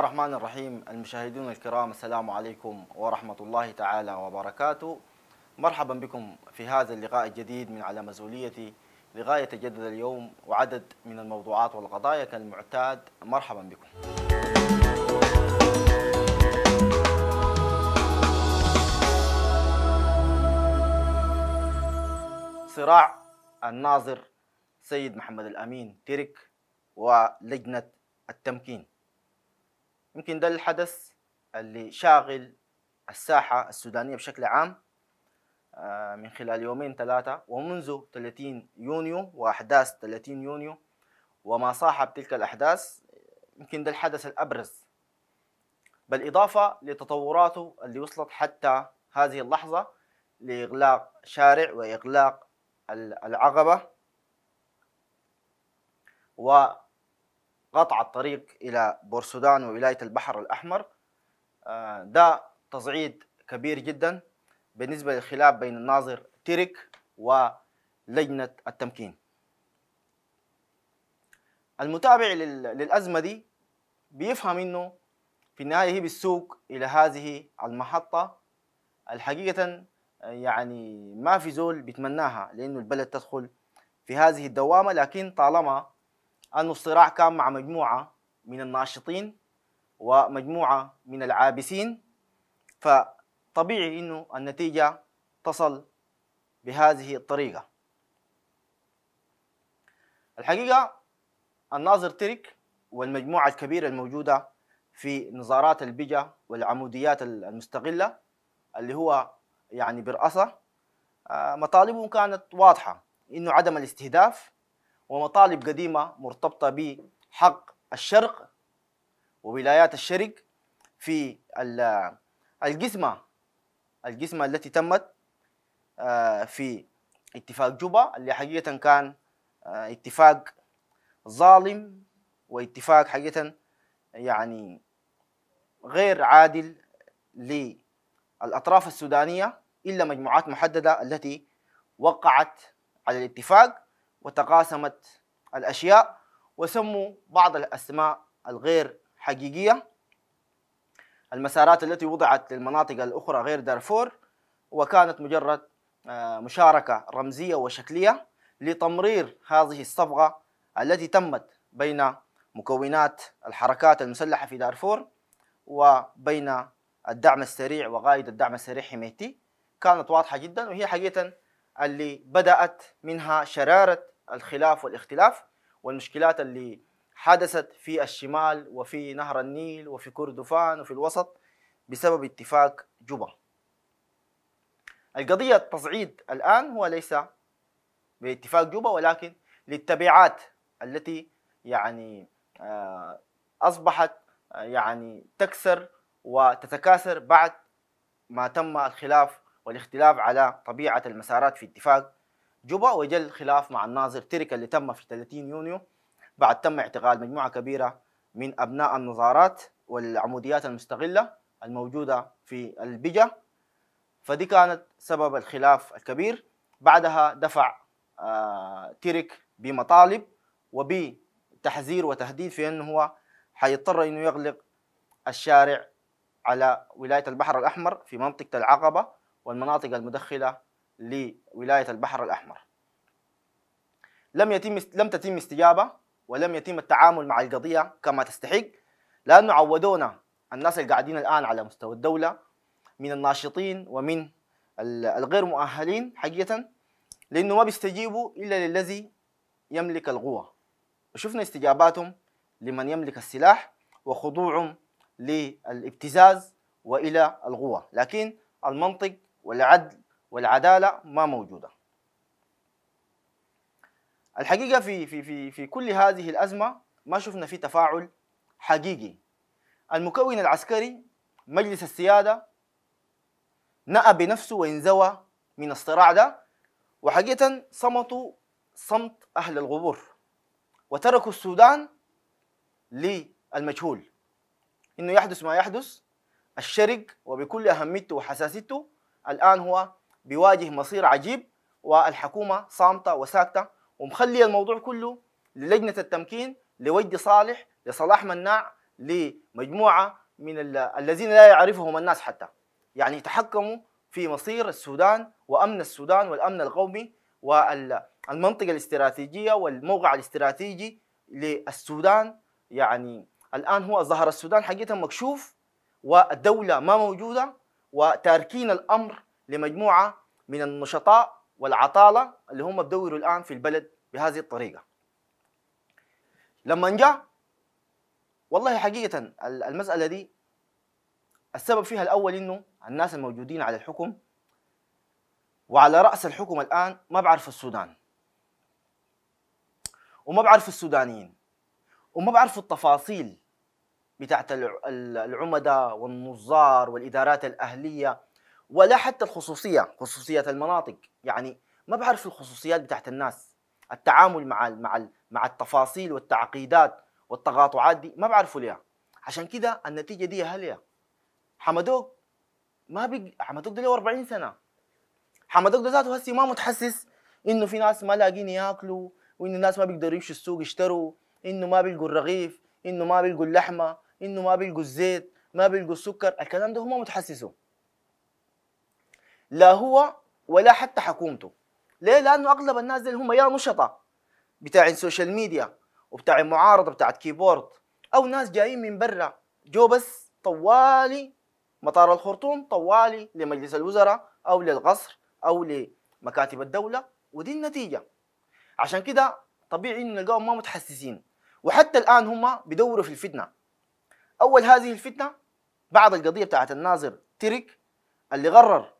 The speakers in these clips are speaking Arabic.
الله الرحمن الرحيم المشاهدون الكرام السلام عليكم ورحمة الله تعالى وبركاته مرحبا بكم في هذا اللقاء الجديد من على مزوليتي لغاية جدد اليوم وعدد من الموضوعات والقضايا كالمعتاد مرحبا بكم صراع الناظر سيد محمد الأمين ترك ولجنة التمكين يمكن ده الحدث اللي شاغل الساحة السودانية بشكل عام آه، من خلال يومين ثلاثة ومنذ 30 يونيو وأحداث 30 يونيو وما صاحب تلك الأحداث يمكن ده الحدث الأبرز بالإضافة لتطوراته اللي وصلت حتى هذه اللحظة لإغلاق شارع وإغلاق العقبة و قطع الطريق إلى بورسودان وولاية البحر الأحمر آه، ده تصعيد كبير جدا بالنسبة للخلاف بين الناظر تيريك ولجنة التمكين المتابع للأزمة دي بيفهم إنه في النهاية هي بالسوق إلى هذه المحطة الحقيقة آه، يعني ما في زول بيتمناها لأنه البلد تدخل في هذه الدوامة لكن طالما انه الصراع كان مع مجموعه من الناشطين ومجموعه من العابسين فطبيعي انه النتيجه تصل بهذه الطريقه الحقيقه الناظر ترك والمجموعه الكبيره الموجوده في نظارات البجا والعموديات المستقله اللي هو يعني برأسه آه، مطالبهم كانت واضحه انه عدم الاستهداف ومطالب قديمة مرتبطة بحق الشرق وولايات الشرق في القسمة القسمة التي تمت آه، في اتفاق جوبا اللي حقيقة كان آه، اتفاق ظالم واتفاق حقيقة يعني غير عادل للأطراف السودانية إلا مجموعات محددة التي وقعت على الاتفاق وتقاسمت الأشياء وسموا بعض الأسماء الغير حقيقية المسارات التي وضعت للمناطق الأخرى غير دارفور وكانت مجرد آه، مشاركة رمزية وشكلية لتمرير هذه الصبغة التي تمت بين مكونات الحركات المسلحة في دارفور وبين الدعم السريع وقائد الدعم السريع حميتي كانت واضحة جدا وهي حقيقة اللي بدأت منها شرارة الخلاف والاختلاف والمشكلات اللي حدثت في الشمال وفي نهر النيل وفي كردفان وفي الوسط بسبب اتفاق جوبا القضية التصعيد الآن هو ليس باتفاق جوبا ولكن للتبعات التي يعني آه، أصبحت آه، يعني تكسر وتتكاثر بعد ما تم الخلاف والاختلاف على طبيعة المسارات في اتفاق جوبا وجل خلاف مع الناظر ترك اللي تم في 30 يونيو بعد تم اعتقال مجموعة كبيرة من أبناء النظارات والعموديات المستغلة الموجودة في البجا فدي كانت سبب الخلاف الكبير بعدها دفع آه بمطالب وبتحذير وتهديد في أنه هو حيضطر أنه يغلق الشارع على ولاية البحر الأحمر في منطقة العقبة والمناطق المدخلة لولاية البحر الأحمر لم, يتم لم تتم استجابة ولم يتم التعامل مع القضية كما تستحق لأنه عودونا الناس اللي قاعدين الآن على مستوى الدولة من الناشطين ومن الغير مؤهلين حقيقة لأنه ما بيستجيبوا إلا للذي يملك القوة وشفنا استجاباتهم لمن يملك السلاح وخضوعهم للابتزاز والى القوه لكن المنطق والعدل والعدالة ما موجودة الحقيقة في, في, في, في كل هذه الأزمة ما شفنا في تفاعل حقيقي المكون العسكري مجلس السيادة نأى بنفسه وانزوى من الصراع ده وحقيقة صمتوا صمت أهل الغبور وتركوا السودان للمجهول إنه يحدث ما يحدث الشرق وبكل أهميته وحساسيته الآن هو بيواجه مصير عجيب والحكومة صامتة وساكتة ومخلي الموضوع كله للجنة التمكين لوجد صالح لصلاح مناع لمجموعة من الذين لا يعرفهم الناس حتى يعني تحكموا في مصير السودان وأمن السودان والأمن القومي والمنطقة الاستراتيجية والموقع الاستراتيجي للسودان يعني الآن هو ظهر السودان حقيقة مكشوف والدولة ما موجودة وتاركين الامر لمجموعه من النشطاء والعطاله اللي هم بدوروا الان في البلد بهذه الطريقه. لما جاء والله حقيقه المساله دي السبب فيها الاول انه الناس الموجودين على الحكم وعلى راس الحكم الان ما بعرف السودان وما بعرف السودانيين وما بعرف التفاصيل بتاعت العمدة والنظار والإدارات الأهلية ولا حتى الخصوصية خصوصية المناطق يعني ما بعرف الخصوصيات بتاعت الناس التعامل مع مع مع التفاصيل والتعقيدات والتقاطعات دي ما بعرفوا ليها عشان كده النتيجة دي هلية حمدوك ما بيج... حمدوك ده له 40 سنة حمدوك ده ذاته هسي ما متحسس انه في ناس ما لاقين ياكلوا وانه الناس ما بيقدروا يمشوا السوق يشتروا انه ما بيلقوا الرغيف انه ما بيلقوا اللحمه انه ما بيلقوا الزيت ما بيلقوا السكر الكلام ده هم متحسسوا لا هو ولا حتى حكومته ليه لانه اغلب الناس دي هم يا نشطاء بتاع السوشيال ميديا وبتاع المعارضه بتاعت كيبورد او ناس جايين من برا جو بس طوالي مطار الخرطوم طوالي لمجلس الوزراء او للقصر او لمكاتب الدوله ودي النتيجه عشان كده طبيعي ان نلقاهم ما متحسسين وحتى الان هم بيدوروا في الفتنه أول هذه الفتنة بعد القضية بتاعت الناظر ترك اللي غرر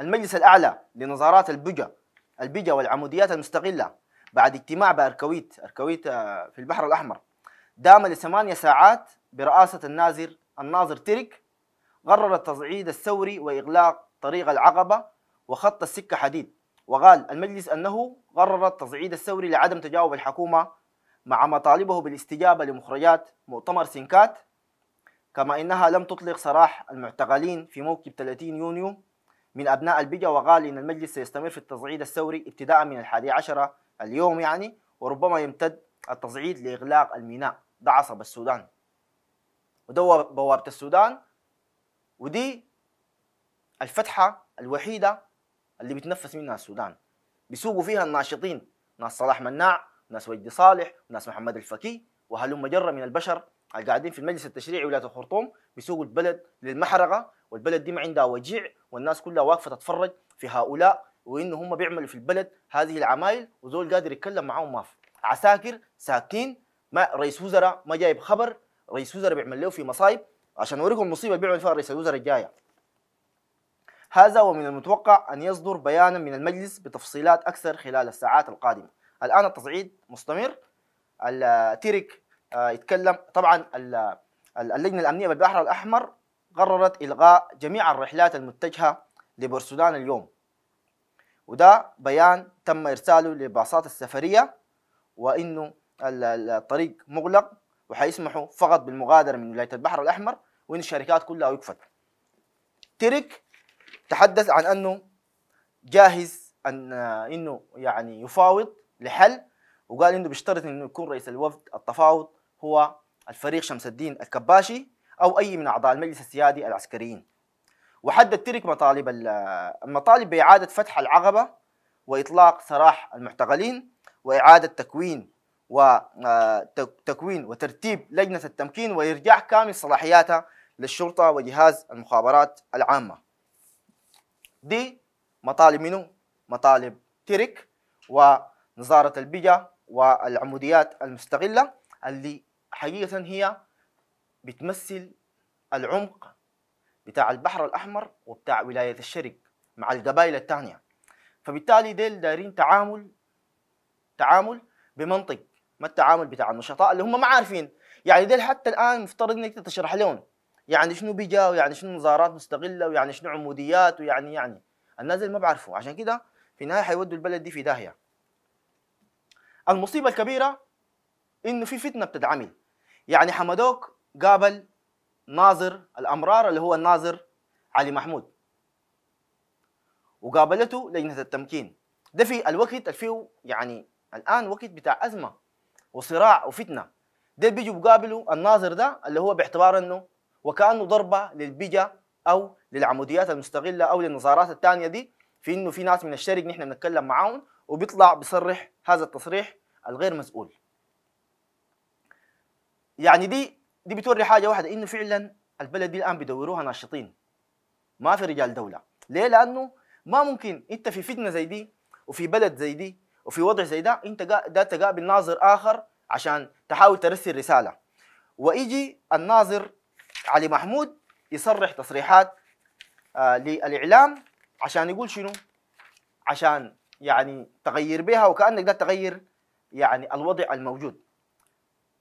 المجلس الأعلى لنظارات البجا البجا والعموديات المستقلة بعد اجتماع بأركويت أركويت آه، في البحر الأحمر دام لثمانية ساعات برئاسة الناظر الناظر ترك قرر التصعيد الثوري وإغلاق طريق العقبة وخط السكة حديد وقال المجلس أنه قرر التصعيد الثوري لعدم تجاوب الحكومة مع مطالبه بالاستجابة لمخرجات مؤتمر سنكات كما إنها لم تطلق سراح المعتقلين في موكب 30 يونيو من أبناء البيجا وقال إن المجلس سيستمر في التصعيد الثوري ابتداء من الحادي عشرة اليوم يعني وربما يمتد التصعيد لإغلاق الميناء ده عصب السودان وده بوابة السودان ودي الفتحة الوحيدة اللي بتنفس منها السودان بيسوقوا فيها الناشطين ناس صلاح مناع وناس وجدي صالح وناس محمد الفكي وهلم جرة من البشر القاعدين في المجلس التشريعي ولايه الخرطوم بيسوقوا البلد للمحرقه والبلد دي ما عندها وجيع والناس كلها واقفه تتفرج في هؤلاء وإنه هم بيعملوا في البلد هذه العمايل وزول قادر يتكلم معاهم ما في عساكر ساكتين ما رئيس وزراء ما جايب خبر رئيس وزراء بيعمل له في مصايب عشان اوريكم المصيبه اللي بيعمل فيها رئيس الوزراء الجايه هذا ومن المتوقع ان يصدر بيانا من المجلس بتفصيلات اكثر خلال الساعات القادمه الان التصعيد مستمر التيرك آه، يتكلم طبعا اللجنه الامنيه بالبحر الاحمر قررت الغاء جميع الرحلات المتجهه لبرسودان اليوم وده بيان تم ارساله للباصات السفريه وانه الطريق مغلق وحيسمحوا فقط بالمغادره من ولايه البحر الاحمر وان الشركات كلها وقفت تيرك تحدث عن انه جاهز ان آه، انه يعني يفاوض لحل وقال انه بيشترط انه يكون رئيس الوفد التفاوض هو الفريق شمس الدين الكباشي او اي من اعضاء المجلس السيادي العسكريين وحدد ترك مطالب المطالب باعاده فتح العقبه واطلاق سراح المعتقلين واعاده تكوين وتكوين آه، وترتيب لجنه التمكين وارجاع كامل صلاحياتها للشرطه وجهاز المخابرات العامه دي مطالب منه مطالب ترك و نظارة البجا والعموديات المستقلة اللي حقيقة هي بتمثل العمق بتاع البحر الأحمر وبتاع ولاية الشرق مع القبائل الثانية فبالتالي ديل دايرين تعامل تعامل بمنطق ما التعامل بتاع النشطاء اللي هم ما عارفين يعني ديل حتى الآن مفترض إنك تشرح لهم يعني شنو بيجا ويعني شنو نظارات مستقلة ويعني شنو عموديات ويعني يعني الناس ما بعرفوا عشان كده في النهاية حيودوا البلد دي في داهية المصيبه الكبيره انه في فتنه بتدعمل يعني حمدوك قابل ناظر الامرار اللي هو الناظر علي محمود وقابلته لجنه التمكين ده في الوقت اللي يعني الان وقت بتاع ازمه وصراع وفتنه ده بيجوا بقابلوا الناظر ده اللي هو باعتبار انه وكانه ضربه للبيجا او للعموديات المستغله او للنظارات الثانيه دي في انه في ناس من الشرق نحن بنتكلم معاهم وبيطلع بيصرح هذا التصريح الغير مسؤول يعني دي دي بتوري حاجه واحده انه فعلا البلد دي الان بيدوروها ناشطين ما في رجال دوله ليه لانه ما ممكن انت في فتنه زي دي وفي بلد زي دي وفي وضع زي ده انت ده تقابل ناظر اخر عشان تحاول ترسل رساله ويجي الناظر علي محمود يصرح تصريحات آه للاعلام عشان يقول شنو عشان يعني تغير بها وكانك ده تغير يعني الوضع الموجود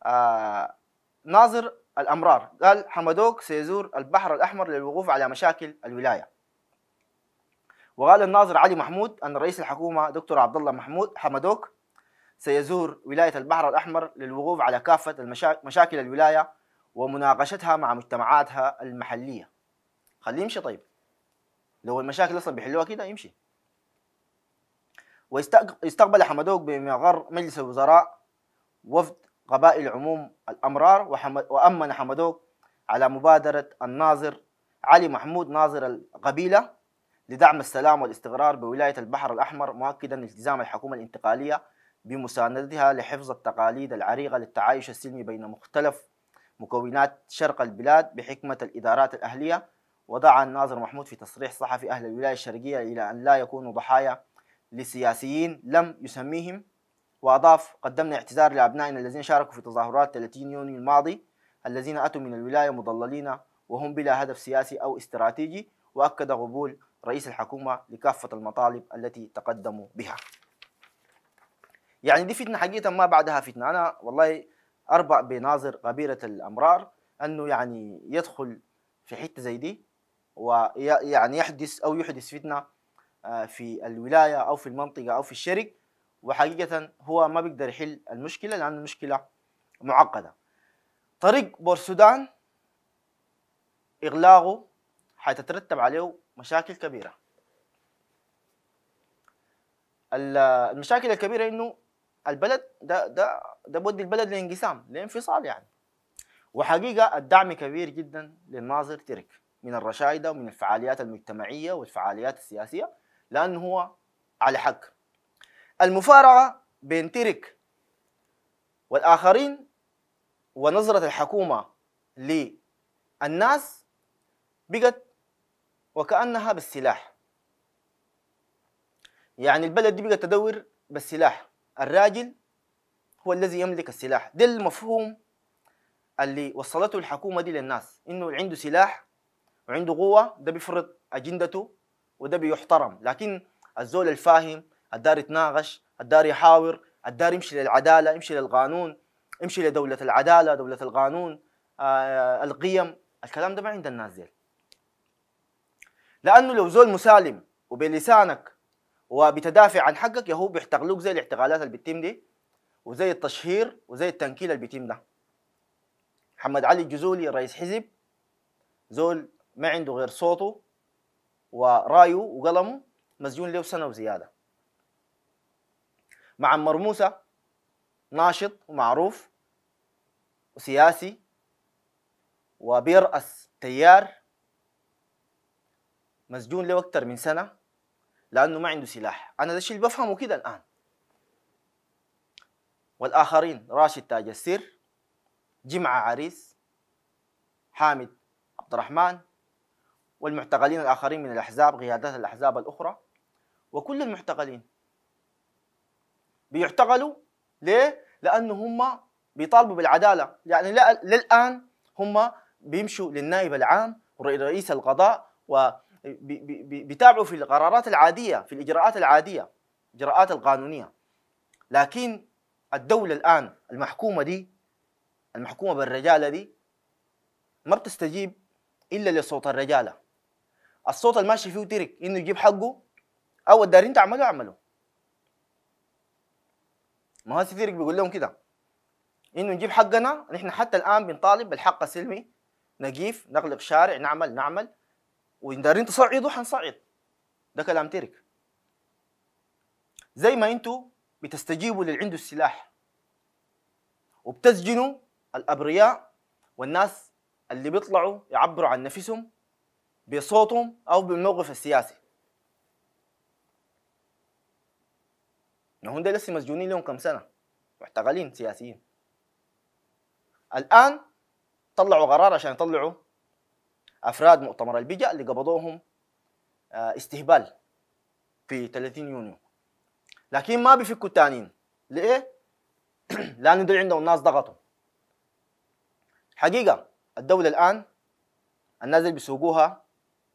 آه ناظر الامرار قال حمدوك سيزور البحر الاحمر للوقوف على مشاكل الولايه وقال الناظر علي محمود ان رئيس الحكومه دكتور عبد الله محمود حمدوك سيزور ولايه البحر الاحمر للوقوف على كافه مشاكل الولايه ومناقشتها مع مجتمعاتها المحليه خليه يمشي طيب لو المشاكل اصلا بيحلوها كده يمشي واستقبل حمدوك بمقر مجلس الوزراء وفد قبائل عموم الأمرار وأمن حمدوك على مبادرة الناظر علي محمود ناظر القبيلة لدعم السلام والاستقرار بولاية البحر الأحمر مؤكدا التزام الحكومة الانتقالية بمساندتها لحفظ التقاليد العريقة للتعايش السلمي بين مختلف مكونات شرق البلاد بحكمة الإدارات الأهلية ودعا الناظر محمود في تصريح صحفي أهل الولاية الشرقية إلى أن لا يكونوا ضحايا للسياسيين لم يسميهم وأضاف قدمنا اعتذار لأبنائنا الذين شاركوا في تظاهرات 30 يونيو الماضي الذين أتوا من الولاية مضللين وهم بلا هدف سياسي أو استراتيجي وأكد قبول رئيس الحكومة لكافة المطالب التي تقدموا بها يعني دي فتنة حقيقة ما بعدها فتنة أنا والله أربع بناظر غبيرة الأمرار أنه يعني يدخل في حتة زي دي ويعني يحدث أو يحدث فتنة آه، في الولايه او في المنطقه او في الشرق وحقيقه هو ما بيقدر يحل المشكله لان المشكله معقده طريق بورسودان اغلاقه حتترتب عليه مشاكل كبيره المشاكل الكبيره انه البلد ده ده ده بودي البلد لانقسام لانفصال يعني وحقيقه الدعم كبير جدا للناظر ترك من الرشايدة ومن الفعاليات المجتمعيه والفعاليات السياسيه لأنه هو على حق المفارقة بين تيرك والآخرين ونظرة الحكومة للناس بقت وكأنها بالسلاح يعني البلد دي بقت تدور بالسلاح الراجل هو الذي يملك السلاح ده المفهوم اللي وصلته الحكومة دي للناس إنه عنده سلاح وعنده قوة ده بيفرض أجندته وده بيحترم لكن الزول الفاهم الدار يتناقش الدار يحاور الدار يمشي للعداله يمشي للقانون يمشي لدوله العداله دوله القانون آه القيم الكلام ده ما عند الناس ديل لانه لو زول مسالم وبلسانك وبتدافع عن حقك يهو بيحتقلوك زي الاعتقالات اللي بتتم دي وزي التشهير وزي التنكيل اللي بيتم ده محمد علي الجزولي رئيس حزب زول ما عنده غير صوته ورايه وقلمه مسجون له سنة وزيادة مع عمر موسى ناشط ومعروف وسياسي وبيرأس تيار مسجون له أكتر من سنة لأنه ما عنده سلاح أنا ده الشيء اللي بفهمه كده الآن والآخرين راشد تاج السير جمعة عريس حامد عبد الرحمن والمعتقلين الآخرين من الأحزاب قيادات الأحزاب الأخرى وكل المعتقلين بيعتقلوا ليه؟ لأنه هم بيطالبوا بالعدالة يعني للآن هم بيمشوا للنائب العام ورئيس القضاء وبيتابعوا في القرارات العادية في الإجراءات العادية الإجراءات القانونية لكن الدولة الآن المحكومة دي المحكومة بالرجالة دي ما بتستجيب إلا لصوت الرجالة الصوت الماشي فيه ترك انه يجيب حقه او الدارين تعملوا اعملوا ما هو ترك بيقول لهم كده انه نجيب حقنا نحن حتى الان بنطالب بالحق السلمي نجيف نغلق شارع نعمل نعمل وان دارين تصعدوا حنصعد ده كلام ترك زي ما انتوا بتستجيبوا للي عنده السلاح وبتسجنوا الابرياء والناس اللي بيطلعوا يعبروا عن نفسهم بصوتهم أو بالموقف السياسي هم ده لسه مسجونين لهم كم سنة محتقلين سياسيين الآن طلعوا قرار عشان يطلعوا أفراد مؤتمر البيجا اللي قبضوهم آه، استهبال في 30 يونيو لكن ما بيفكوا التانيين ليه؟ لأن دول عندهم ناس ضغطوا حقيقة الدولة الآن الناس اللي بيسوقوها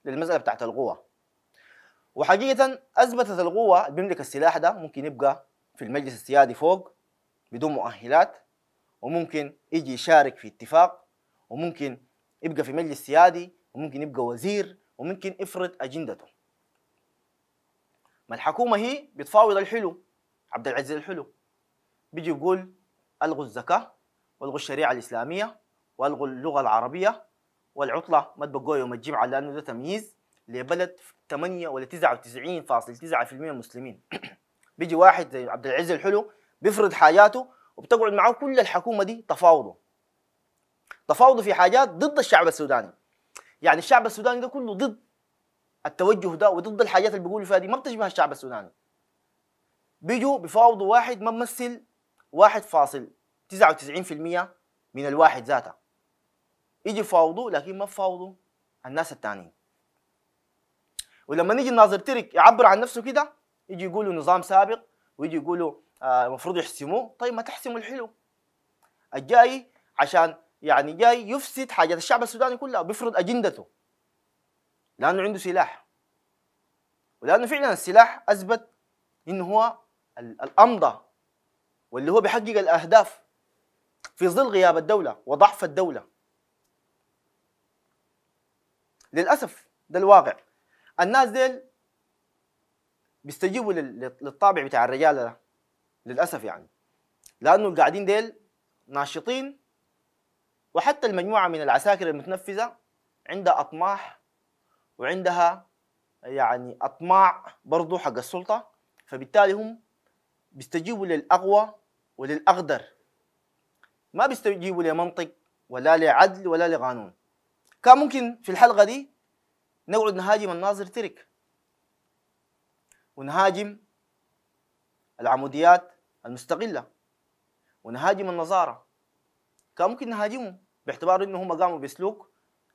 للمساله بتاعت القوه وحقيقه اثبتت القوه بيملك السلاح ده ممكن يبقى في المجلس السيادي فوق بدون مؤهلات وممكن يجي يشارك في اتفاق وممكن يبقى في مجلس سيادي وممكن يبقى وزير وممكن يفرض اجندته ما الحكومه هي بتفاوض الحلو عبد العزيز الحلو بيجي يقول الغوا الزكاه والغوا الشريعه الاسلاميه والغوا اللغه العربيه والعطلة ما تبقوا يوم الجمعة لأنه ده تمييز لبلد 8 ولا 99.9% مسلمين بيجي واحد زي عبد العزيز الحلو بيفرض حاجاته وبتقعد معاه كل الحكومة دي تفاوضه تفاوضه في حاجات ضد الشعب السوداني يعني الشعب السوداني ده كله ضد التوجه ده وضد الحاجات اللي بيقولوا فيها دي ما بتشبه الشعب السوداني بيجوا بيفاوضوا واحد ما ممثل 1.99% من الواحد ذاته يجي يفاوضوا لكن ما يفاوضوا الناس التانيين ولما نيجي الناظر ترك يعبر عن نفسه كده يجي يقولوا نظام سابق ويجي يقولوا آه، المفروض آه يحسموه طيب ما تحسموا الحلو الجاي عشان يعني جاي يفسد حاجات الشعب السوداني كلها بيفرض اجندته لانه عنده سلاح ولانه فعلا السلاح اثبت انه هو الأمضى واللي هو بيحقق الاهداف في ظل غياب الدوله وضعف الدوله للاسف ده الواقع الناس ديل بيستجيبوا للطابع بتاع الرجال ده للاسف يعني لانه القاعدين ديل ناشطين وحتى المجموعه من العساكر المتنفذه عندها اطماح وعندها يعني اطماع برضه حق السلطه فبالتالي هم بيستجيبوا للاقوى وللاقدر ما بيستجيبوا لمنطق ولا لعدل ولا لقانون كان ممكن في الحلقه دي نقعد نهاجم الناظر ترك ونهاجم العموديات المستقله ونهاجم النظاره كان ممكن نهاجمهم باعتبار انه هم قاموا بسلوك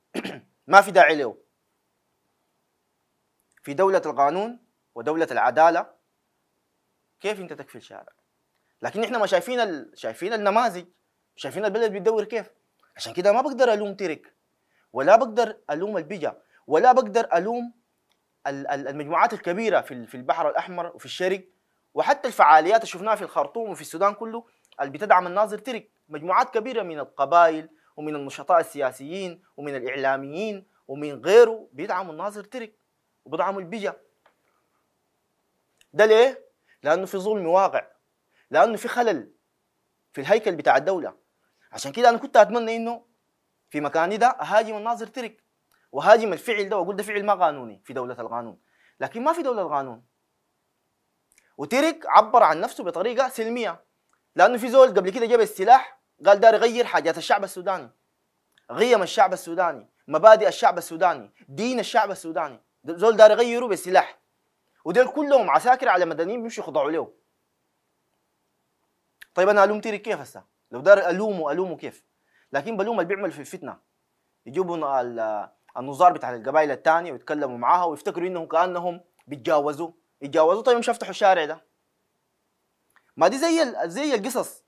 ما في داعي له في دولة القانون ودولة العدالة كيف انت تكفي الشارع؟ لكن احنا ما شايفين ال... شايفين النماذج شايفين البلد بتدور كيف عشان كده ما بقدر الوم ترك ولا بقدر الوم البيجا ولا بقدر الوم المجموعات الكبيره في البحر الاحمر وفي الشرق وحتى الفعاليات اللي شفناها في الخرطوم وفي السودان كله اللي بتدعم الناظر ترك مجموعات كبيره من القبائل ومن النشطاء السياسيين ومن الاعلاميين ومن غيره بيدعموا الناظر ترك وبيدعموا البيجا ده ليه؟ لانه في ظلم واقع لانه في خلل في الهيكل بتاع الدوله عشان كده انا كنت اتمنى انه في مكاني ده اهاجم الناظر ترك وهاجم الفعل ده واقول ده فعل ما قانوني في دوله القانون لكن ما في دوله القانون وترك عبر عن نفسه بطريقه سلميه لانه في زول قبل كده جاب السلاح قال دار يغير حاجات الشعب السوداني قيم الشعب السوداني مبادئ الشعب السوداني دين الشعب السوداني زول دار يغيره بالسلاح ودول كلهم عساكر على مدنيين بيمشوا يخضعوا له طيب انا الوم ترك كيف هسه لو دار الومه الومه كيف لكن بلوم اللي بيعمل في الفتنه يجيبوا النظار بتاع القبائل الثانيه ويتكلموا معاها ويفتكروا انهم كانهم بيتجاوزوا يتجاوزوا طيب مش يفتحوا الشارع ده ما دي زي زي القصص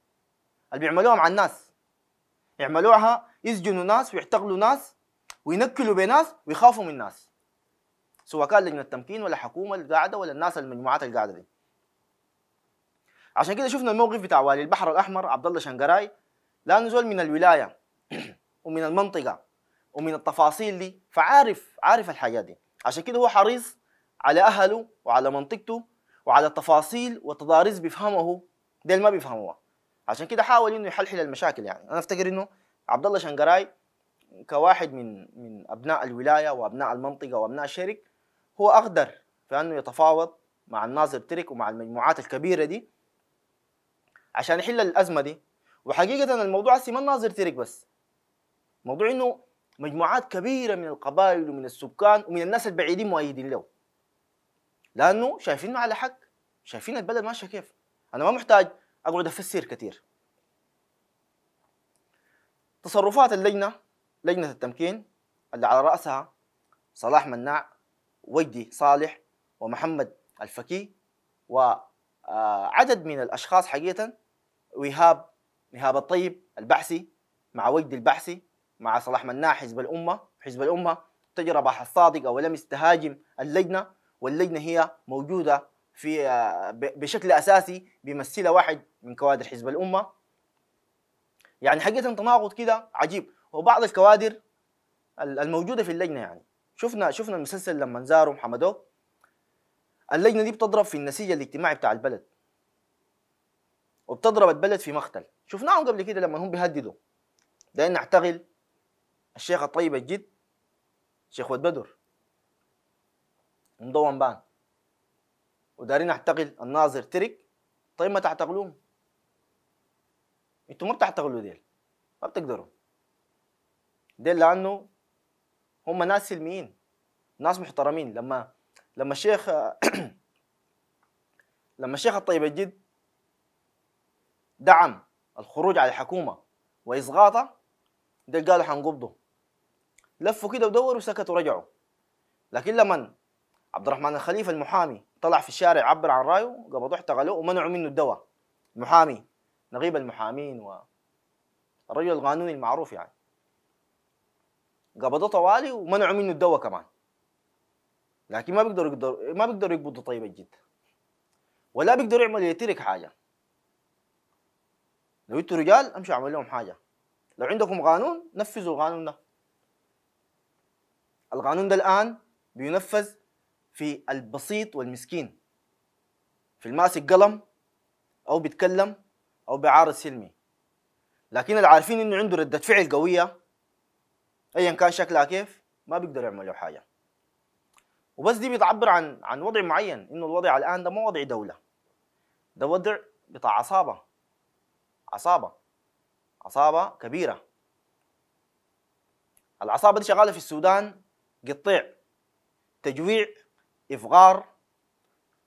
اللي بيعملوها مع الناس يعملوها يسجنوا ناس ويعتقلوا ناس وينكلوا بناس ويخافوا من الناس سواء كان لجنه التمكين ولا حكومه القاعده ولا الناس المجموعات القاعده دي عشان كده شفنا الموقف بتاع والي البحر الاحمر عبد الله شنقراي لانه زول من الولايه ومن المنطقه ومن التفاصيل دي فعارف عارف الحاجات دي عشان كده هو حريص على اهله وعلى منطقته وعلى التفاصيل والتضاريس بيفهمه ده اللي ما بيفهموها عشان كده حاول انه يحلحل المشاكل يعني انا افتكر انه عبد الله شنقراي كواحد من من ابناء الولايه وابناء المنطقه وابناء الشرك هو اقدر في انه يتفاوض مع الناظر ترك ومع المجموعات الكبيره دي عشان يحل الازمه دي وحقيقة الموضوع هسي ما ناظر ترك بس موضوع انه مجموعات كبيرة من القبائل ومن السكان ومن الناس البعيدين مؤيدين له لانه شايفينه على حق شايفين البلد ماشية كيف انا ما محتاج اقعد افسر كثير تصرفات اللجنة لجنة التمكين اللي على رأسها صلاح مناع وجدي صالح ومحمد الفكي وعدد آه، من الأشخاص حقيقة ويهاب نهاب الطيب البحثي مع وجد البحثي مع صلاح مناع حزب الأمة حزب الأمة تجربة رباح الصادق أو اللجنة واللجنة هي موجودة في آه، بشكل أساسي بيمثلها واحد من كوادر حزب الأمة يعني حقيقة تناقض كده عجيب وبعض الكوادر الموجودة في اللجنة يعني شفنا شفنا المسلسل لما زاروا محمدو اللجنة دي بتضرب في النسيج الاجتماعي بتاع البلد وبتضرب البلد في مقتل شفناهم قبل كده لما هم بيهددوا ده نعتقل الشيخ الطيب الجد شيخ ود بدر مضوان بان ودارين نعتقل الناظر ترك طيب ما تعتقلوهم انتوا ما بتعتقلوا ديل ما بتقدروا ديل لانه هم ناس سلميين ناس محترمين لما لما الشيخ لما الشيخ الطيب الجد دعم الخروج على الحكومه واسقاطها ده قالوا حنقبضه لفوا كده ودوروا وسكتوا ورجعوا لكن لما عبد الرحمن الخليفه المحامي طلع في الشارع عبر عن رايه قبضوه احتغلوه ومنعوا منه الدواء المحامي نغيب المحامين و الرجل القانوني المعروف يعني قبضوه طوالي ومنعوا منه الدواء كمان لكن ما بيقدروا ما بيقدروا يقبضوا طيب الجد ولا بيقدروا يعملوا يترك حاجه لو انتوا رجال امشوا اعمل لهم حاجه لو عندكم قانون نفذوا القانون ده القانون ده الان بينفذ في البسيط والمسكين في الماسك قلم او بيتكلم او بيعارض سلمي لكن العارفين انه عنده رده فعل قويه ايا كان شكلها كيف ما بيقدر يعمل له حاجه وبس دي بتعبر عن عن وضع معين انه الوضع الان ده مو وضع دوله ده وضع بتاع عصابه عصابه عصابه كبيره العصابه دي شغاله في السودان قطيع تجويع افغار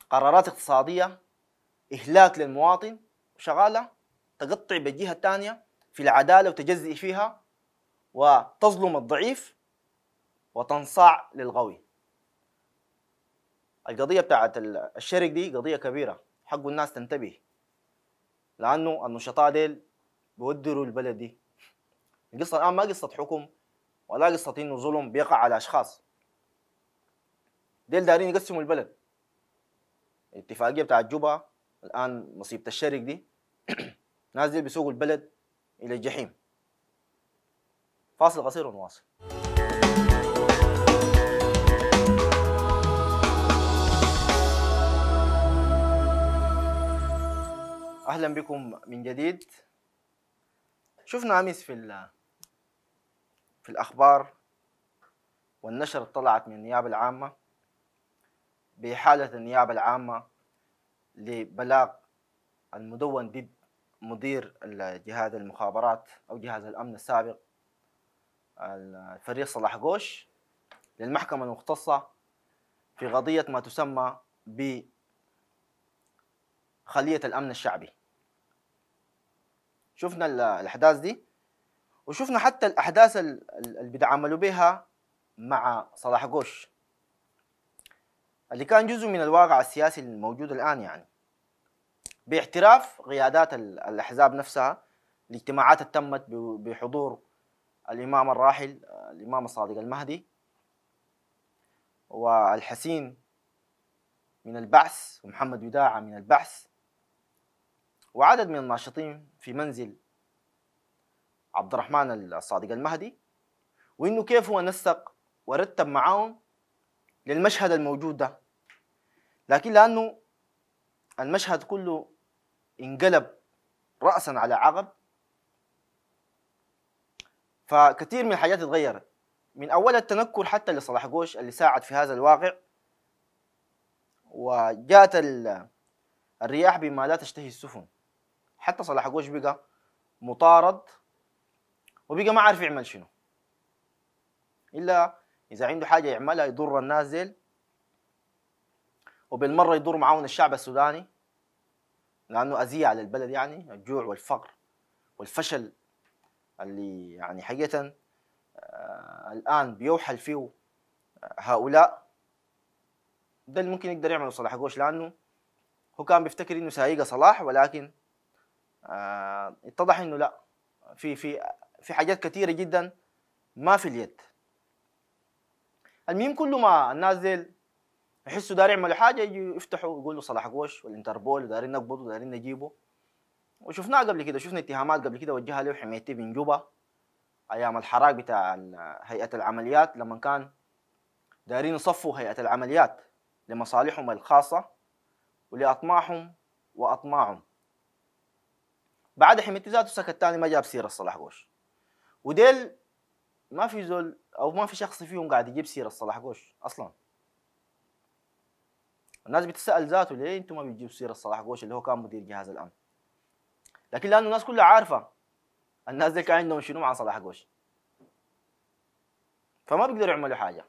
قرارات اقتصاديه اهلاك للمواطن شغاله تقطع بالجهه الثانيه في العداله وتجزئ فيها وتظلم الضعيف وتنصاع للقوي القضية بتاعت الشرك دي قضية كبيرة حق الناس تنتبه لانه النشطاء ديل بيودروا البلد دي القصه الان ما قصه حكم ولا قصه انه ظلم بيقع على اشخاص ديل دارين يقسموا البلد الاتفاقيه بتاعت جوبا الان مصيبه الشرق دي ناس ديل بيسوقوا البلد الى الجحيم فاصل قصير ونواصل اهلا بكم من جديد شفنا امس في في الاخبار والنشر طلعت من النيابه العامه بحاله النيابه العامه لبلاغ المدون ضد مدير جهاز المخابرات او جهاز الامن السابق الفريق صلاح قوش للمحكمه المختصه في قضيه ما تسمى ب خلية الأمن الشعبي شفنا الاحداث دي وشفنا حتى الاحداث اللي بيتعاملوا بها مع صلاح جوش اللي كان جزء من الواقع السياسي الموجود الان يعني باعتراف قيادات الاحزاب نفسها الاجتماعات اللي تمت بحضور الامام الراحل الامام الصادق المهدي والحسين من البعث ومحمد وداعة من البعث وعدد من الناشطين في منزل عبد الرحمن الصادق المهدي وإنه كيف هو نسق ورتب معاهم للمشهد الموجود ده لكن لأنه المشهد كله انقلب رأسا على عقب فكثير من الحاجات اتغيرت من أول التنكر حتى لصلاح جوش اللي ساعد في هذا الواقع وجاءت الرياح بما لا تشتهي السفن حتى صلاح جوش بقى مطارد وبقى ما عارف يعمل شنو الا اذا عنده حاجه يعملها يضر الناس ديل وبالمره يضر معاون الشعب السوداني لانه اذيه على البلد يعني الجوع والفقر والفشل اللي يعني حقيقه آه، الان بيوحل فيه هؤلاء ده اللي ممكن يقدر يعمله صلاح جوش لانه هو كان بيفتكر انه سايق صلاح ولكن آه، اتضح انه لا في في في حاجات كثيره جدا ما في اليد المهم كل ما الناس ديل يحسوا داري يعملوا حاجه يجوا يفتحوا يقولوا صلاح قوش والانتربول دارين نقبضه دارين نجيبه وشفناه قبل كده شفنا اتهامات قبل كده وجهها له حميتي بن جوبا ايام الحراك بتاع هيئه العمليات لما كان دارين يصفوا هيئه العمليات لمصالحهم الخاصه ولاطماعهم واطماعهم بعد حميدتي ذاته سكت تاني ما جاب سيره صلاح جوش وديل ما في زول او ما في شخص فيهم قاعد يجيب سيره صلاح جوش اصلا الناس بتسال ذاته ليه انتم ما بتجيبوا سيره صلاح جوش اللي هو كان مدير جهاز الامن لكن لانه الناس كلها عارفه الناس دي كان عندهم شنو مع صلاح جوش فما بيقدروا يعملوا حاجه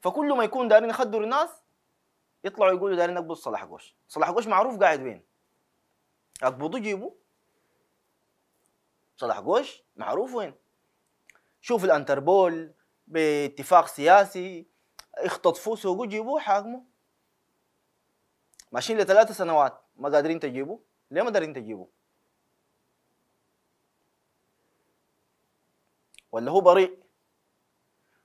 فكل ما يكون دارين يخدروا الناس يطلعوا يقولوا دارين نقبض صلاح جوش صلاح جوش معروف قاعد وين اقبضوا جيبوا صلاح قوش معروف وين شوف الانتربول باتفاق سياسي اختطفوا سوقوا جيبوه حاكموا ماشيين لثلاث سنوات ما قادرين تجيبوا ليه ما قادرين تجيبوا ولا هو بريء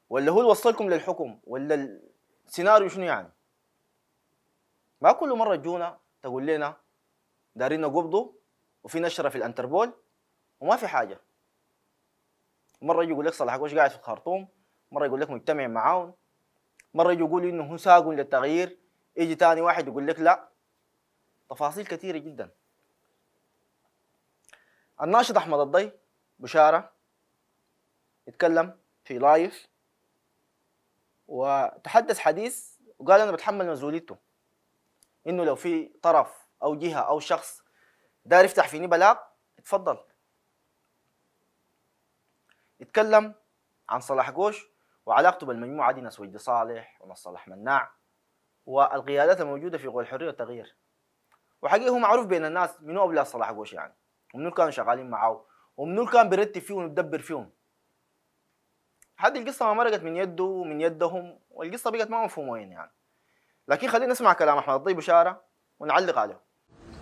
ولا هو اللي وصلكم للحكم ولا السيناريو شنو يعني ما كل مره تجونا تقول لنا دارين قبضه وفي نشره في الانتربول وما في حاجه مره يجي يقول لك صلاح قوش قاعد في الخرطوم مره يقول لك مجتمع معاون مره يجي يقول انه هو ساق للتغيير يجي تاني واحد يقول لك لا تفاصيل كثيره جدا الناشط احمد الضي بشاره يتكلم في لايف وتحدث حديث وقال انا بتحمل مسؤوليته انه لو في طرف او جهه او شخص داير يفتح فيني بلاغ اتفضل اتكلم عن صلاح قوش وعلاقته بالمجموعه دي ناس وجدي صالح وناس صلاح مناع والقيادات الموجوده في قوى الحريه والتغيير وحقيقه هو معروف بين الناس منو ابلا صلاح قوش يعني ومنو كانوا شغالين معاه ومنو كان بيرتب فيهم ويدبر فيهم هذه القصة ما مرقت من يده ومن يدهم والقصة بقت ما مفهومة يعني لكن خلينا نسمع كلام أحمد الطيب وشارة ونعلق عليه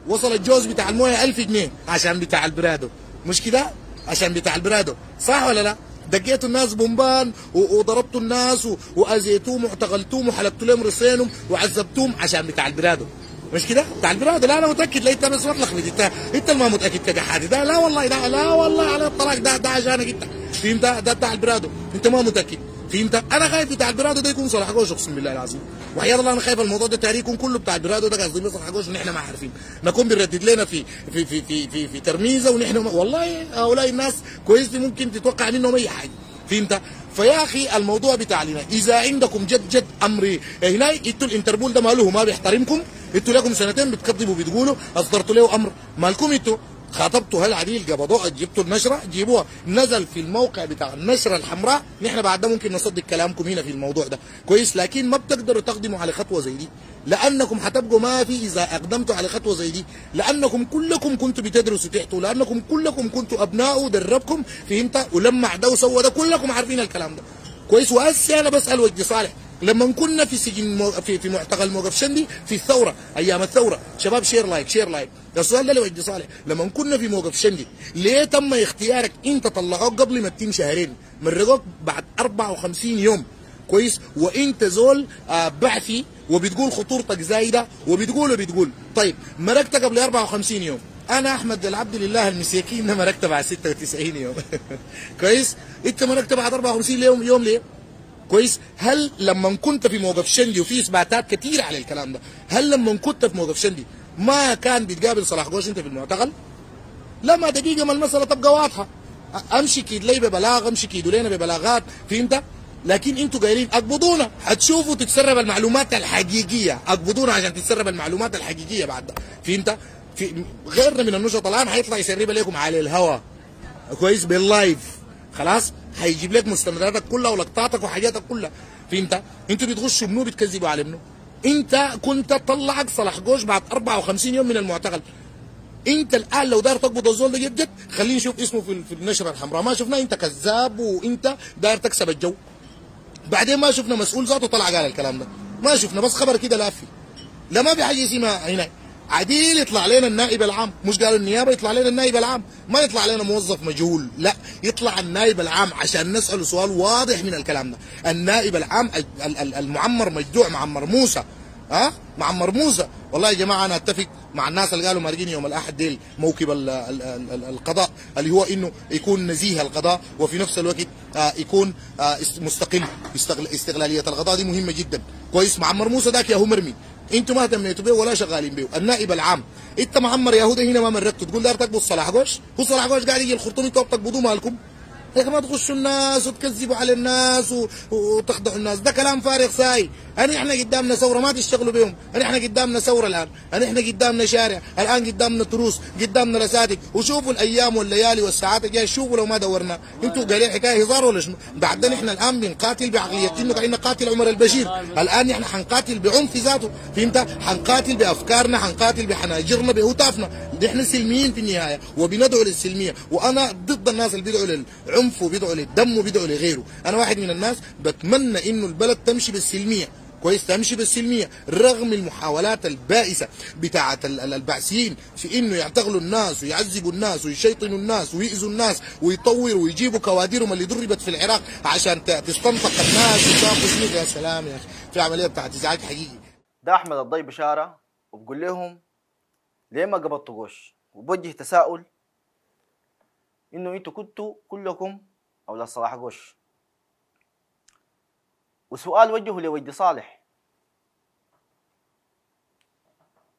وصل الجوز بتاع المويه 1000 جنيه عشان بتاع البرادو مش كده عشان بتاع البرادو صح ولا لا دقيتوا الناس بومبان وضربتوا الناس واذيتوهم واعتقلتوهم وحلقتوا لهم رصينهم وعذبتوهم عشان بتاع البرادو مش كده؟ بتاع البرادو لا انا متاكد لا انت بس لخبط انت انت ما متاكد حادي ده لا والله ده لا والله على الطلاق ده ده عشانك انت فهمت ده بتاع البرادو انت ما متاكد فهمت انا خايف بتاع البرادو ده يكون صلاح جوش اقسم بالله العظيم وحياة الله انا خايف الموضوع ده تاريخ يكون كله بتاع البرادو ده قصدي صلاح جوش نحن ما عارفين نكون بيردد لنا في في في في في, في ترميزه ونحن ما والله هؤلاء الناس كويس ممكن تتوقع منهم اي حاجه فهمت فيا اخي الموضوع بتاع لنا اذا عندكم جد جد امر هنا انتوا الانتربول ده ماله ما بيحترمكم انتوا لكم سنتين بتكذبوا بتقولوا اصدرتوا له امر مالكم انتوا خاطبته هل علي الجبضاء جبتوا النشره جيبوها نزل في الموقع بتاع النشره الحمراء نحن بعد ده ممكن نصدق كلامكم هنا في الموضوع ده كويس لكن ما بتقدروا تقدموا على خطوه زي دي لانكم حتبقوا ما في اذا اقدمتوا على خطوه زي دي لانكم كلكم كنتوا بتدرسوا تحتوا لانكم كلكم كنتوا ابناء دربكم فهمت ولمع ده وسوى ده كلكم عارفين الكلام ده كويس واسي انا بسال وجدي صالح لما كنا في سجن مو... في في معتقل موقف شندي في الثوره ايام الثوره شباب شير لايك شير لايك السؤال ده لوجدي صالح لما كنا في موقف شندي ليه تم اختيارك انت طلعوك قبل ما تتم شهرين مرقوك بعد 54 يوم كويس وانت زول آه بعثي وبتقول خطورتك زايده وبتقول وبتقول طيب مرقت قبل 54 يوم انا احمد العبد لله المسيكي انما مرقت بعد 96 يوم كويس انت مرقت بعد 54 يوم يوم ليه كويس هل لما كنت في موقف شندي وفي اثباتات كثيره على الكلام ده هل لما كنت في موقف شندي ما كان بتقابل صلاح جوش انت في المعتقل لا ما دقيقه ما المساله تبقى واضحه امشي كيد لي ببلاغ امشي كيد لينا ببلاغات فهمت لكن انتوا قايلين اقبضونا هتشوفوا تتسرب المعلومات الحقيقيه اقبضونا عشان تتسرب المعلومات الحقيقيه بعد ده فهمت في غيرنا من النشط الان هيطلع يسرب لكم على الهواء كويس باللايف خلاص هيجيب لك مستنداتك كلها ولقطاتك وحاجاتك كلها فهمت؟ انتوا بتغشوا منو بتكذبوا على منو؟ انت كنت طلعك صلاح جوش بعد 54 يوم من المعتقل انت الان لو داير تقبض الزول ده جد جد خليني نشوف اسمه في, في النشره الحمراء ما شفناه انت كذاب وانت داير تكسب الجو بعدين ما شفنا مسؤول ذاته طلع قال الكلام ده ما شفنا بس خبر كده لافي لا ما في حاجه اسمها هناك عديل يطلع لنا النائب العام مش قالوا النيابه يطلع لنا النائب العام ما يطلع لنا موظف مجهول لا يطلع النائب العام عشان نساله سؤال واضح من الكلام ده النائب العام المعمر مجدوع معمر موسى ها أه؟ معمر موسى والله يا جماعه انا اتفق مع الناس اللي قالوا مارجين يوم الاحد ديل موكب الـ الـ الـ القضاء اللي هو انه يكون نزيه القضاء وفي نفس الوقت آه يكون آه مستقل استغلاليه القضاء دي مهمه جدا كويس معمر موسى ذاك يا هو مرمي انتوا ما اهتميتوا بيه ولا شغالين بيه النائب العام انت معمر يهودي هنا ما مرقته تقول دار تقبض صلاح جوش هو صلاح جوش قاعد يجي الخرطوم انتوا بتقبضوه مالكم يا إيه اخي ما تغشوا الناس وتكذبوا على الناس وتخدعوا الناس ده كلام فارغ ساي انا احنا قدامنا ثوره ما تشتغلوا بهم انا احنا قدامنا ثوره الان انا احنا قدامنا شارع الان قدامنا تروس قدامنا رساتك وشوفوا الايام والليالي والساعات الجايه شوفوا لو ما دورنا انتوا قالوا حكايه هزار ولا شنو بعدين احنا الان بنقاتل بعقليه انه قاعدين نقاتل عمر البشير الان احنا حنقاتل بعنف ذاته فهمت حنقاتل بافكارنا حنقاتل بحناجرنا بهتافنا احنا سلميين في النهايه وبندعو للسلميه وانا ضد الناس اللي بيدعوا للعنف العنف وبيدعو للدم وبيدعو لغيره انا واحد من الناس بتمنى انه البلد تمشي بالسلميه كويس تمشي بالسلميه رغم المحاولات البائسه بتاعه البعثيين في انه يعتغلوا الناس ويعذبوا الناس ويشيطنوا الناس ويؤذوا الناس ويطوروا ويجيبوا كوادرهم اللي دربت في العراق عشان تستنطق الناس وتاخذ يا سلام يا اخي في عمليه بتاعت ازعاج حقيقي ده احمد الضي بشاره وبقول لهم ليه ما قبضتوش وبوجه تساؤل انه انتوا كنتوا كلكم اولاد صلاح قوش وسؤال وجهه لوجد صالح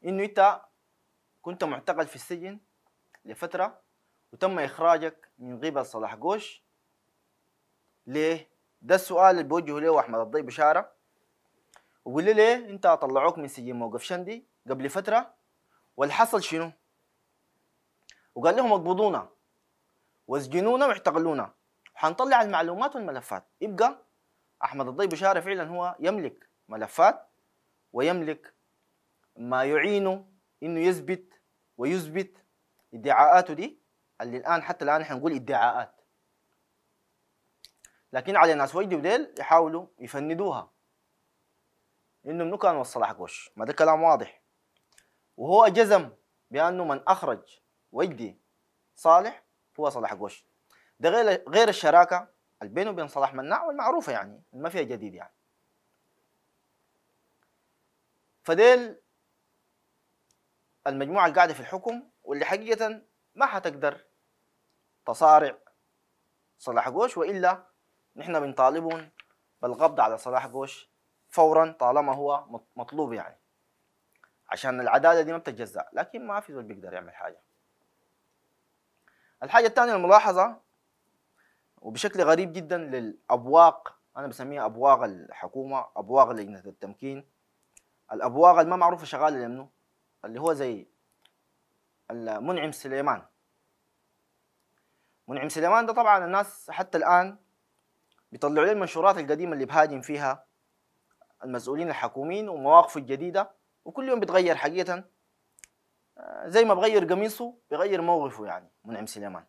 انه انت كنت معتقل في السجن لفتره وتم اخراجك من قبل صلاح قوش ليه ده السؤال اللي بوجهه له احمد الضي بشاره وقول لي ليه انت طلعوك من سجن موقف شندي قبل فتره والحصل شنو وقال لهم اقبضونا واسجنونا واحتقلونا حنطلع المعلومات والملفات يبقى احمد الضي بشاره فعلا هو يملك ملفات ويملك ما يعينه انه يثبت ويثبت ادعاءاته دي اللي الان حتى الان حنقول ادعاءات لكن على ناس وجدي وديل يحاولوا يفندوها انه منو كان وصل وش ما ده كلام واضح وهو جزم بانه من اخرج وجدي صالح هو صلاح قوش ده غير غير الشراكه اللي بينه وبين صلاح مناع والمعروفه يعني ما فيها جديد يعني فديل المجموعه اللي قاعده في الحكم واللي حقيقه ما حتقدر تصارع صلاح قوش والا نحن بنطالبهم بالقبض على صلاح قوش فورا طالما هو مطلوب يعني عشان العداله دي ما بتتجزأ لكن ما في زول بيقدر يعمل حاجه الحاجة الثانية الملاحظة وبشكل غريب جدا للأبواق أنا بسميها أبواق الحكومة أبواق لجنة التمكين الأبواق الما معروفة شغالة لمنه اللي هو زي المنعم سليمان منعم سليمان ده طبعا الناس حتى الآن بيطلعوا لي المنشورات القديمة اللي بهاجم فيها المسؤولين الحكوميين ومواقفه الجديدة وكل يوم بتغير حقيقة زي ما بغير قميصه بغير موقفه يعني منعم سليمان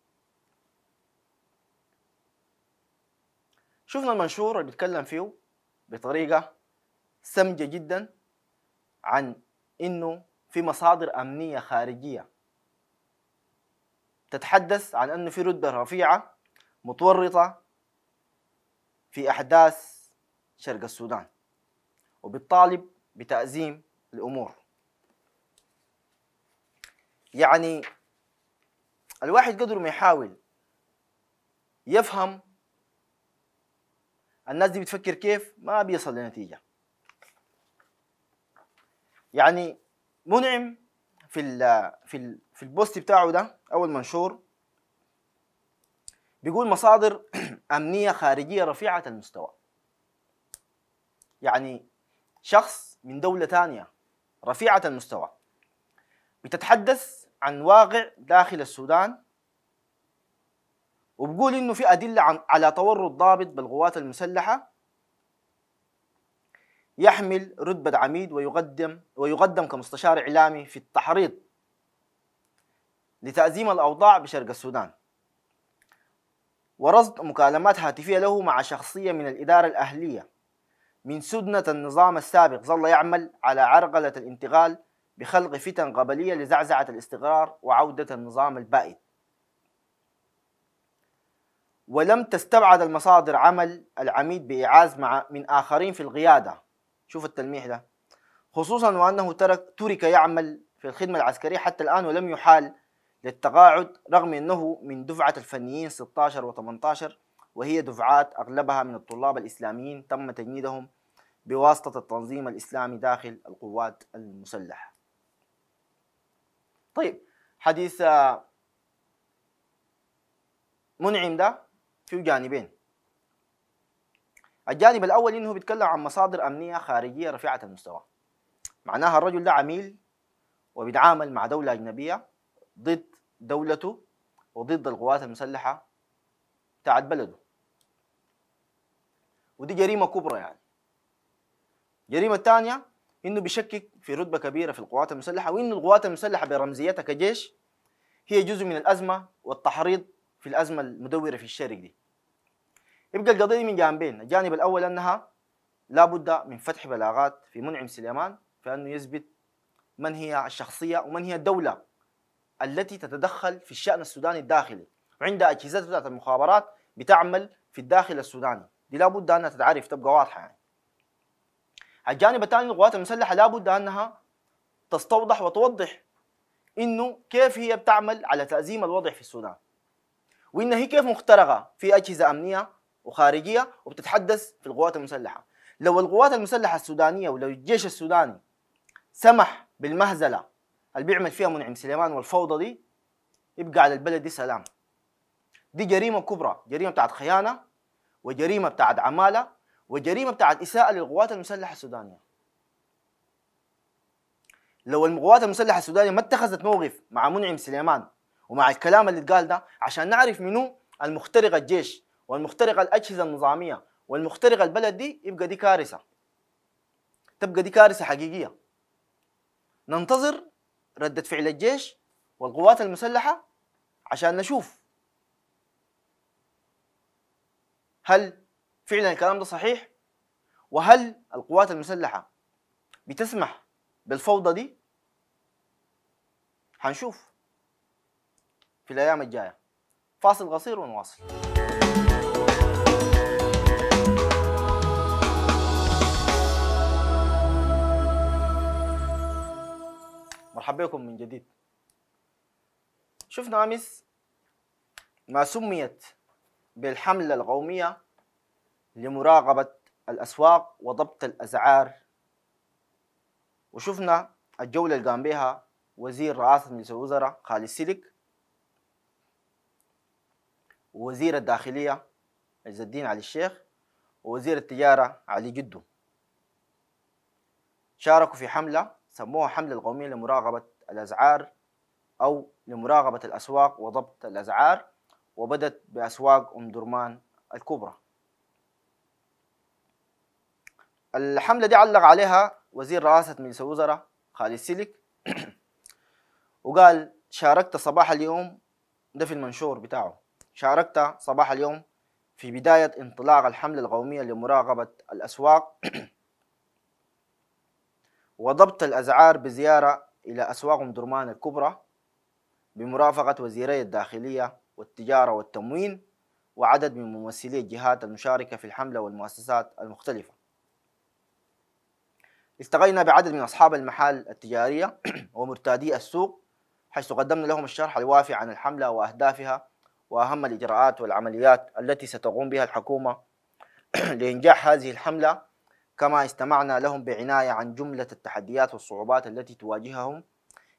شفنا المنشور اللي بيتكلم فيه بطريقة سمجة جدا عن إنه في مصادر أمنية خارجية تتحدث عن أنه في رتبة رفيعة متورطة في أحداث شرق السودان وبتطالب بتأزيم الأمور يعني الواحد قدر ما يحاول يفهم الناس دي بتفكر كيف ما بيصل لنتيجة يعني منعم في الـ في الـ في البوست بتاعه ده أول منشور بيقول مصادر أمنية خارجية رفيعة المستوى يعني شخص من دولة ثانيه رفيعة المستوى بتتحدث عن واقع داخل السودان وبقول انه في ادله عن على تورط ضابط بالقوات المسلحه يحمل رتبه عميد ويقدم ويقدم كمستشار اعلامي في التحريض لتأزيم الاوضاع بشرق السودان ورصد مكالمات هاتفيه له مع شخصيه من الاداره الاهليه من سدنه النظام السابق ظل يعمل على عرقله الانتقال بخلق فتن قبلية لزعزعة الاستقرار وعودة النظام البائد ولم تستبعد المصادر عمل العميد بإعاز مع من آخرين في القيادة شوف التلميح ده خصوصا وأنه ترك ترك يعمل في الخدمة العسكرية حتى الآن ولم يحال للتقاعد رغم أنه من دفعة الفنيين 16 و18 وهي دفعات أغلبها من الطلاب الإسلاميين تم تجنيدهم بواسطة التنظيم الإسلامي داخل القوات المسلحة طيب حديث آه، منعم ده في جانبين الجانب الأول إنه بيتكلم عن مصادر أمنية خارجية رفيعة المستوى معناها الرجل ده عميل وبيتعامل مع دولة أجنبية ضد دولته وضد القوات المسلحة بتاعت بلده ودي جريمة كبرى يعني الجريمة الثانية انه بيشكك في رتبه كبيره في القوات المسلحه وان القوات المسلحه برمزيتها كجيش هي جزء من الازمه والتحريض في الازمه المدوره في الشرق دي يبقى القضيه من جانبين الجانب الاول انها لابد من فتح بلاغات في منعم سليمان فانه يثبت من هي الشخصيه ومن هي الدوله التي تتدخل في الشان السوداني الداخلي وعندها اجهزه بتاعت المخابرات بتعمل في الداخل السوداني دي لابد انها تتعرف تبقى واضحه يعني على الجانب الثاني القوات المسلحه لابد انها تستوضح وتوضح انه كيف هي بتعمل على تأزيم الوضع في السودان وانها هي كيف مخترقه في اجهزه امنيه وخارجيه وبتتحدث في القوات المسلحه لو القوات المسلحه السودانيه ولو الجيش السوداني سمح بالمهزله اللي بيعمل فيها منعم سليمان والفوضى دي يبقى على البلد دي سلام دي جريمه كبرى جريمه بتاعت خيانه وجريمه بتاعت عماله وجريمه بتاعت اساءه للقوات المسلحه السودانيه لو القوات المسلحه السودانيه ما اتخذت موقف مع منعم سليمان ومع الكلام اللي اتقال ده عشان نعرف منو المخترق الجيش والمخترق الاجهزه النظاميه والمخترق البلد دي يبقى دي كارثه تبقى دي كارثه حقيقيه ننتظر رده فعل الجيش والقوات المسلحه عشان نشوف هل فعلا الكلام ده صحيح وهل القوات المسلحه بتسمح بالفوضى دي هنشوف في الايام الجايه فاصل قصير ونواصل مرحبا بكم من جديد شفنا امس ما سميت بالحمله القوميه لمراقبة الأسواق وضبط الأسعار وشفنا الجولة اللي قام بها وزير رئاسة مجلس الوزراء خالد سيدك ووزير الداخلية عز الدين علي الشيخ ووزير التجارة علي جدو شاركوا في حملة سموها حملة القومية لمراقبة الأسعار أو لمراقبة الأسواق وضبط الأسعار وبدت بأسواق أم درمان الكبرى الحملة دي علق عليها وزير رئاسة مجلس الوزراء خالد سيلك وقال شاركت صباح اليوم ده في المنشور بتاعه شاركت صباح اليوم في بداية انطلاق الحملة القومية لمراقبة الأسواق وضبط الأسعار بزيارة إلى أسواق درمان الكبرى بمرافقة وزيري الداخلية والتجارة والتموين وعدد من ممثلي الجهات المشاركة في الحملة والمؤسسات المختلفة التقينا بعدد من أصحاب المحال التجارية ومرتادي السوق حيث قدمنا لهم الشرح الوافي عن الحملة وأهدافها وأهم الإجراءات والعمليات التي ستقوم بها الحكومة لإنجاح هذه الحملة كما استمعنا لهم بعناية عن جملة التحديات والصعوبات التي تواجههم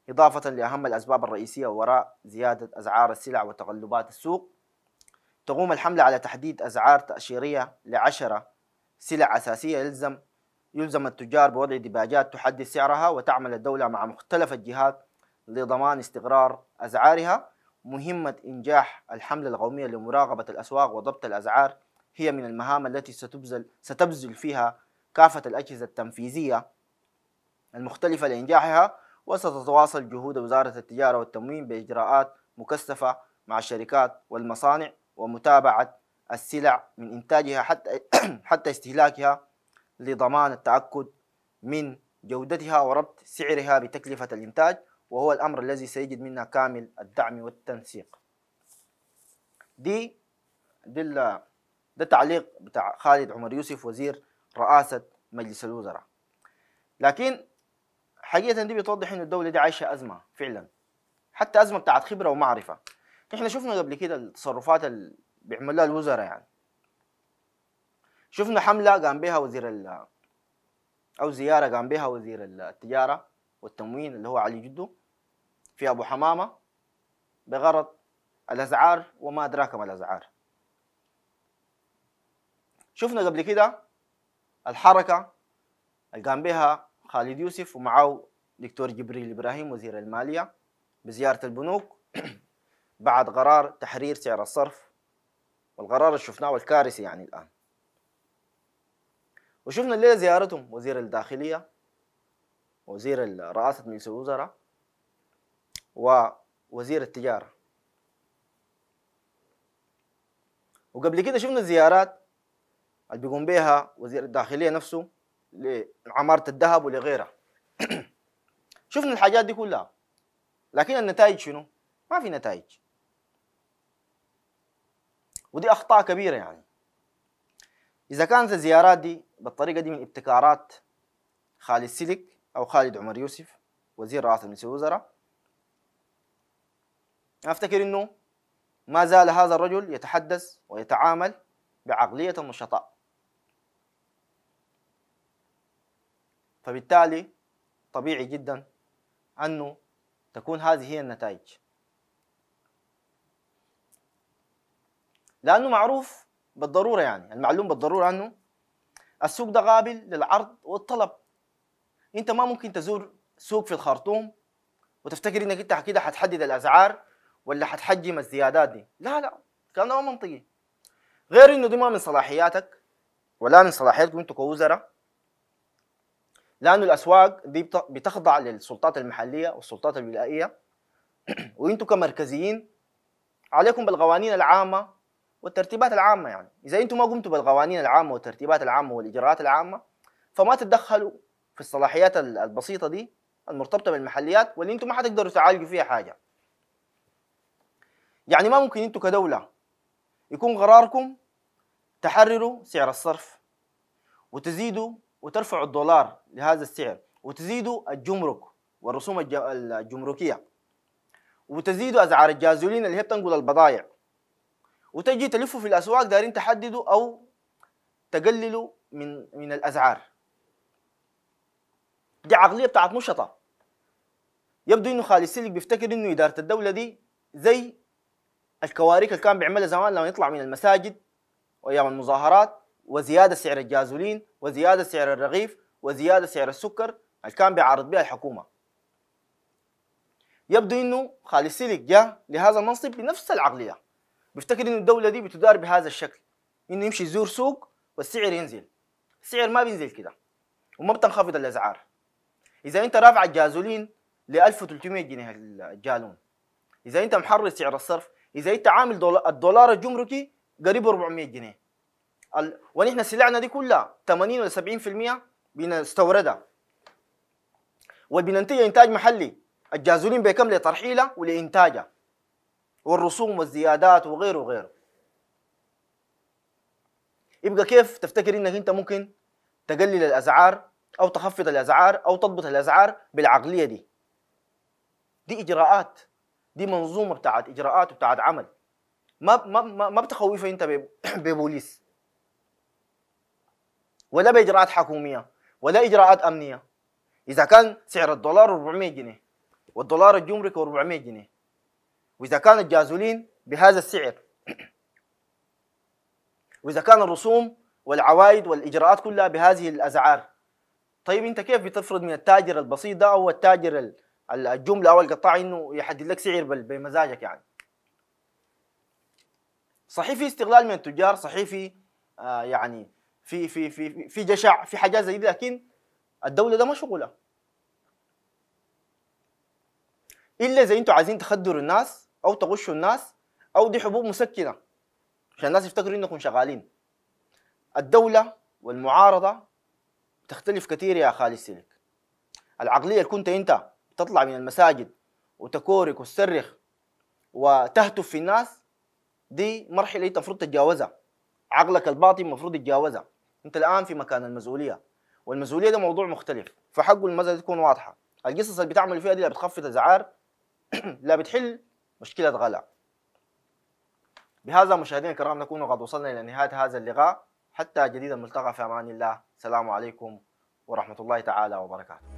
إضافة لأهم الأسباب الرئيسية وراء زيادة أسعار السلع وتقلبات السوق تقوم الحملة على تحديد أسعار تأشيرية لعشرة سلع أساسية يلزم يلزم التجار بوضع ديباجات تحدد سعرها وتعمل الدولة مع مختلف الجهات لضمان استقرار أسعارها مهمة إنجاح الحملة القومية لمراقبة الأسواق وضبط الأسعار هي من المهام التي ستبذل, ستبذل فيها كافة الأجهزة التنفيذية المختلفة لإنجاحها وستتواصل جهود وزارة التجارة والتموين بإجراءات مكثفة مع الشركات والمصانع ومتابعة السلع من إنتاجها حتى حتى استهلاكها لضمان التأكد من جودتها وربط سعرها بتكلفة الإنتاج وهو الأمر الذي سيجد منا كامل الدعم والتنسيق دي دي ده تعليق بتاع خالد عمر يوسف وزير رئاسة مجلس الوزراء لكن حقيقة دي بتوضح إن الدولة دي عايشة أزمة فعلا حتى أزمة بتاعت خبرة ومعرفة إحنا شفنا قبل كده التصرفات اللي بيعملها الوزراء يعني شفنا حمله قام بها وزير ال او زياره قام بها وزير التجاره والتموين اللي هو علي جدو في ابو حمامه بغرض الاسعار وما ادراك ما الاسعار شفنا قبل كده الحركه اللي قام بها خالد يوسف ومعه دكتور جبريل ابراهيم وزير الماليه بزياره البنوك بعد قرار تحرير سعر الصرف والقرار اللي شفناه والكارثي يعني الان وشفنا الليله زيارتهم وزير الداخليه وزير رئاسه مجلس الوزراء ووزير التجاره وقبل كده شفنا الزيارات اللي بيقوم بها وزير الداخليه نفسه لعماره الذهب ولغيرها شفنا الحاجات دي كلها لكن النتائج شنو؟ ما في نتائج ودي اخطاء كبيره يعني إذا كانت الزيارات دي بالطريقة دي من ابتكارات خالد سلك أو خالد عمر يوسف وزير رئاسة مجلس الوزراء أفتكر إنه ما زال هذا الرجل يتحدث ويتعامل بعقلية النشطاء فبالتالي طبيعي جدا أنه تكون هذه هي النتائج لأنه معروف بالضروره يعني المعلوم يعني بالضروره عنه السوق ده قابل للعرض والطلب انت ما ممكن تزور سوق في الخرطوم وتفتكر انك انت كده هتحدد الاسعار ولا هتحجم الزيادات دي لا لا الكلام ده ما منطقي غير انه دي ما من صلاحياتك ولا من صلاحياتكم انتم كوزراء لانه الأسواق دي بتخضع للسلطات المحلية والسلطات الولائية وانتم كمركزيين عليكم بالقوانين العامة والترتيبات العامه يعني اذا انتم ما قمتوا بالقوانين العامه والترتيبات العامه والاجراءات العامه فما تتدخلوا في الصلاحيات البسيطه دي المرتبطه بالمحليات واللي انتم ما حتقدروا تعالجوا فيها حاجه يعني ما ممكن انتم كدوله يكون قراركم تحرروا سعر الصرف وتزيدوا وترفعوا الدولار لهذا السعر وتزيدوا الجمرك والرسوم الجمركيه وتزيدوا اسعار الجازولين اللي هي بتنقل البضائع وتجي تلفوا في الاسواق دارين تحددوا او تقللوا من من الاسعار دي عقليه بتاعت نشطه يبدو انه خالد سلك بيفتكر انه اداره الدوله دي زي الكواريك اللي كان بيعملها زمان لما يطلع من المساجد وايام المظاهرات وزياده سعر الجازولين وزياده سعر الرغيف وزياده سعر السكر اللي كان بيعارض بها الحكومه يبدو انه خالد سلك جاء لهذا المنصب بنفس العقليه بيفتكر انه الدوله دي بتدار بهذا الشكل انه يمشي يزور سوق والسعر ينزل السعر ما بينزل كده وما بتنخفض الاسعار اذا انت رافع الجازولين ل 1300 جنيه الجالون اذا انت محرر سعر الصرف اذا انت عامل الدولار الجمركي قريب 400 جنيه ال... ونحن سلعنا دي كلها 80 ولا 70% بنستوردها وبننتج انتاج محلي الجازولين بيكمل لترحيله ولانتاجها والرسوم والزيادات وغيره وغيره يبقى كيف تفتكر انك انت ممكن تقلل الاسعار او تخفض الاسعار او تضبط الاسعار بالعقليه دي دي اجراءات دي منظومه بتاعت اجراءات وبتاعت عمل ما ما ما بتخوفها انت ببوليس ولا باجراءات حكوميه ولا اجراءات امنيه اذا كان سعر الدولار 400 جنيه والدولار الجمركي 400 جنيه وإذا كان الجازولين بهذا السعر وإذا كان الرسوم والعوائد والإجراءات كلها بهذه الأسعار طيب أنت كيف بتفرض من التاجر البسيط ده أو التاجر الجملة أو القطاع إنه يحدد لك سعر بمزاجك يعني صحيح في استغلال من التجار صحيح في آه يعني في في في في جشع في حاجات زي دي لكن الدولة ده ما شغلها إلا إذا أنتوا عايزين تخدروا الناس او تغشوا الناس او دي حبوب مسكنه عشان الناس يفتكروا انكم شغالين الدوله والمعارضه تختلف كثير يا خالد سلك العقليه اللي كنت انت تطلع من المساجد وتكورك وتصرخ وتهتف في الناس دي مرحله انت المفروض تتجاوزها عقلك الباطن المفروض يتجاوزها انت الان في مكان المسؤوليه والمسؤوليه ده موضوع مختلف فحقه المساله تكون واضحه القصص اللي بتعمل فيها دي لا بتخفض الازعار لا بتحل مشكلة غلاء بهذا مشاهدينا الكرام نكون قد وصلنا إلى نهاية هذا اللقاء حتى جديد الملتقى في أمان الله السلام عليكم ورحمة الله تعالى وبركاته